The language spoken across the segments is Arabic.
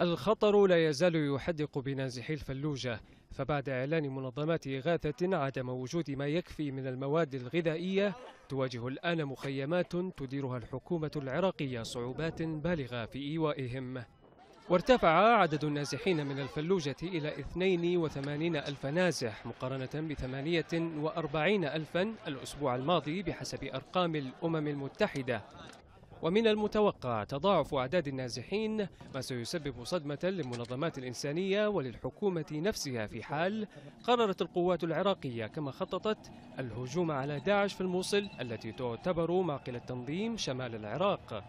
الخطر لا يزال يحدق بنازحي الفلوجة فبعد إعلان منظمات إغاثة عدم وجود ما يكفي من المواد الغذائية تواجه الآن مخيمات تديرها الحكومة العراقية صعوبات بالغة في إيوائهم وارتفع عدد النازحين من الفلوجة إلى 82 ألف نازح مقارنة ب 48 ألفا الأسبوع الماضي بحسب أرقام الأمم المتحدة ومن المتوقع تضاعف أعداد النازحين ما سيسبب صدمة للمنظمات الإنسانية وللحكومة نفسها في حال قررت القوات العراقية كما خططت الهجوم على داعش في الموصل التي تعتبر معقل التنظيم شمال العراق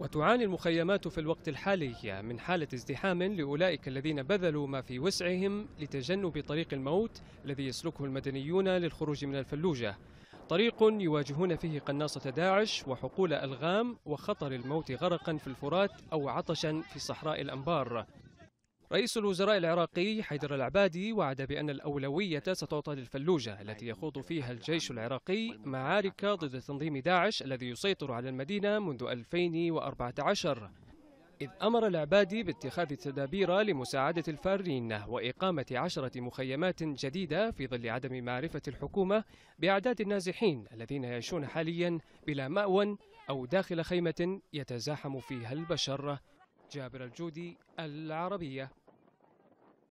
وتعاني المخيمات في الوقت الحالي من حالة ازدحام لأولئك الذين بذلوا ما في وسعهم لتجنب طريق الموت الذي يسلكه المدنيون للخروج من الفلوجة طريق يواجهون فيه قناصة داعش وحقول ألغام وخطر الموت غرقا في الفرات أو عطشا في صحراء الأنبار رئيس الوزراء العراقي حيدر العبادي وعد بأن الأولوية ستعطى للفلوجة التي يخوض فيها الجيش العراقي معارك ضد تنظيم داعش الذي يسيطر على المدينة منذ 2014 إذ أمر العبادي باتخاذ تدابير لمساعدة الفارين وإقامة عشرة مخيمات جديدة في ظل عدم معرفة الحكومة بأعداد النازحين الذين يعيشون حاليا بلا مأوى أو داخل خيمة يتزاحم فيها البشر جابر الجودي العربية